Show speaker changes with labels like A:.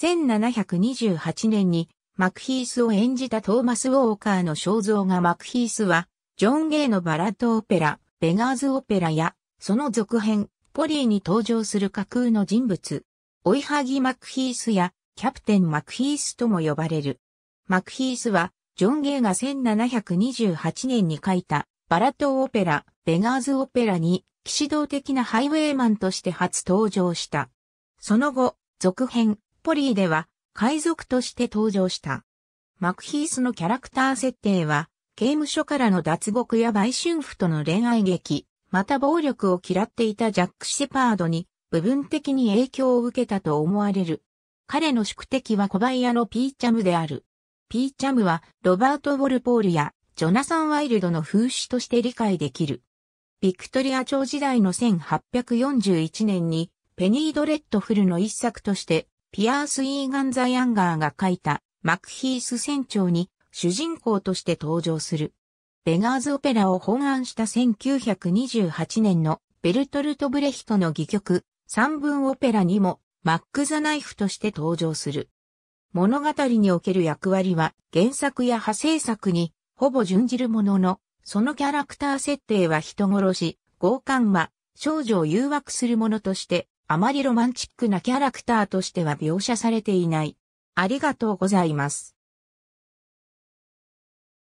A: 1728年にマクヒースを演じたトーマス・ウォーカ
B: ーの肖像画マクヒースは、ジョン・ゲイのバラッドオペラ、ベガーズ・オペラや、その続編、ポリーに登場する架空の人物、追いはぎマクヒースや、キャプテン・マクヒースとも呼ばれる。マクヒースは、ジョン・ゲイが1728年に書いた、バラッドオペラ、ベガーズ・オペラに、騎士道的なハイウェイマンとして初登場した。その後、続編、ポリーでは海賊として登場した。マクヒースのキャラクター設定は、刑務所からの脱獄や売春婦との恋愛劇、また暴力を嫌っていたジャック・シェパードに部分的に影響を受けたと思われる。彼の宿敵はコバイアのピーチャムである。ピーチャムはロバート・ウォルポールやジョナサン・ワイルドの風刺として理解できる。ビクトリア朝時代の1841年にペニードレッドフルの一作としてピアース・イーガン・ザ・ヤンガーが書いたマクヒース船長に主人公として登場する。ベガーズ・オペラを本案した1928年のベルトルト・ブレヒトの戯曲、三文オペラにもマック・ザ・ナイフとして登場する。物語における役割は原作や派生作にほぼ準じるものの、そのキャラクター設定は人殺し、強姦は少女を誘惑するものとしてあまりロマンチックなキャラクターとしては描
A: 写されていない。ありがとうございます。